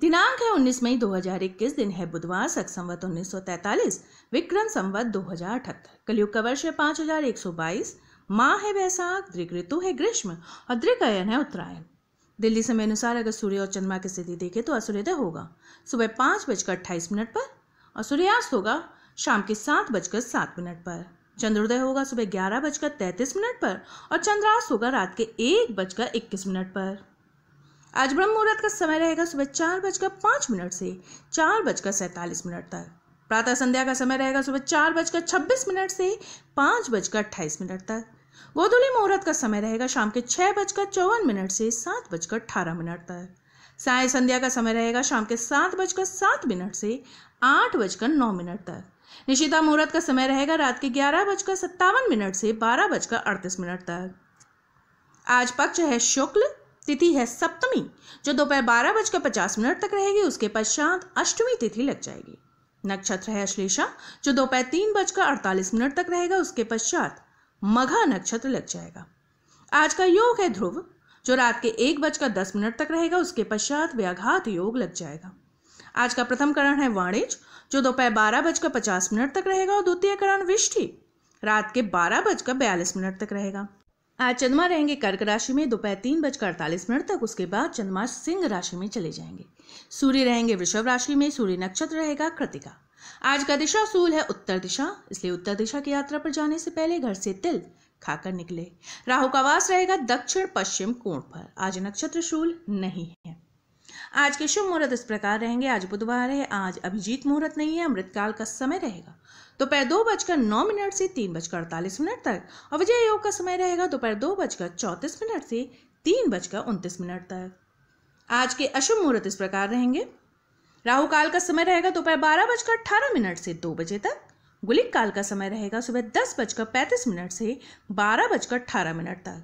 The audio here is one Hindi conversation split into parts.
दिनांक है 19 मई 2021 दिन है बुधवार सख संवत उन्नीस विक्रम संवत 2078 कलयुग का वर्ष है 5122 माह है वैसाख दृग ऋतु है ग्रीष्म और दृगयन है उत्तरायण दिल्ली समय अनुसार अगर सूर्य और चंद्रमा की स्थिति देखे तो असूर्योदय होगा सुबह पाँच बजकर अट्ठाईस मिनट पर और सूर्यास्त होगा शाम के सात बजकर सात मिनट पर चंद्रोदय होगा सुबह ग्यारह बजकर तैतीस मिनट पर और चंद्रास्त होगा रात के एक बजकर इक्कीस मिनट पर आज ब्रह्म मुहूर्त का समय रहेगा सुबह चार बजकर पाँच मिनट से चार बजकर सैंतालीस मिनट तक प्रातः संध्या का समय रहेगा सुबह चार बजकर छब्बीस मिनट से पाँच बजकर अट्ठाईस मिनट तक गोधुली मुहूर्त का समय रहेगा शाम के छः बजकर चौवन मिनट से सात बजकर अठारह मिनट तक साय संध्या का समय रहेगा शाम के सात बजकर सात मिनट से आठ बजकर नौ मिनट तक निशिता मुहूर्त का समय रहेगा रात के ग्यारह बजकर सत्तावन मिनट से बारह बजकर अड़तीस मिनट तक आज पक्ष है शुक्ल तिथि है सप्तमी जो दोपहर बारह बजकर पचास मिनट तक रहेगी उसके पश्चात अष्टमी तिथि लग जाएगी नक्षत्र है अश्लेषा जो दोपहर तीन बजकर अड़तालीस मिनट तक रहेगा उसके पश्चात मघा नक्षत्र लग जाएगा आज का योग है ध्रुव जो रात के एक बजकर दस मिनट तक रहेगा उसके पश्चात व्याघात योग लग जाएगा आज का प्रथम करण है वाणिज्य जो दोपहर बारह बजकर पचास मिनट तक रहेगा और द्वितीय करण विष्टि रात के बारह बजकर बयालीस मिनट तक रहेगा आज चंद्रमा रहेंगे कर्क राशि में दोपहर तीन बजकर अड़तालीस मिनट तक उसके बाद चंद्रमा सिंह राशि में चले जाएंगे सूर्य रहेंगे वृषभ राशि में सूर्य नक्षत्र रहेगा कृतिका आज का दिशा सूल है उत्तर दिशा इसलिए उत्तर दिशा की यात्रा पर जाने से पहले घर से तिल खाकर निकले राहु का वास रहेगा दक्षिण पश्चिम कोण पर आज नक्षत्र शूल नहीं है आज के शुभ मुहूर्त इस प्रकार रहेंगे आज बुधवार है आज अभिजीत मुहूर्त नहीं है अमृतकाल का समय रहेगा दोपहर दो बजकर नौ मिनट से तीन बजकर अड़तालीस मिनट तक और विजय योग का समय रहेगा दोपहर दो बजकर चौंतीस मिनट से तीन बजकर उनतीस मिनट तक आज के अशुभ मुहूर्त इस प्रकार रहेंगे राहु काल का समय रहेगा दोपहर बारह बजकर अठारह मिनट से दो बजे तक गुलिक काल का समय रहेगा सुबह दस बजकर पैंतीस मिनट से बारह बजकर अठारह मिनट तक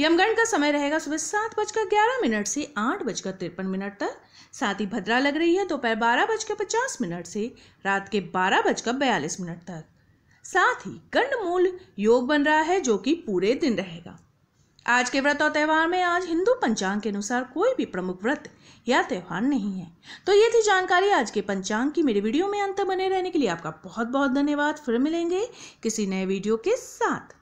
यमगण का समय रहेगा सुबह सात बजकर ग्यारह मिनट से आठ बजकर तिरपन मिनट तक साथ ही भद्रा लग रही है दोपहर तो बारह बजकर पचास मिनट से रात के बारह बजकर बयालीस मिनट तक साथ ही मूल योग बन रहा है जो कि पूरे दिन रहेगा आज के व्रत और त्यौहार में आज हिंदू पंचांग के अनुसार कोई भी प्रमुख व्रत या त्यौहार नहीं है तो ये थी जानकारी आज के पंचांग की मेरे वीडियो में अंत बने रहने के लिए आपका बहुत बहुत धन्यवाद फिर मिलेंगे किसी नए वीडियो के साथ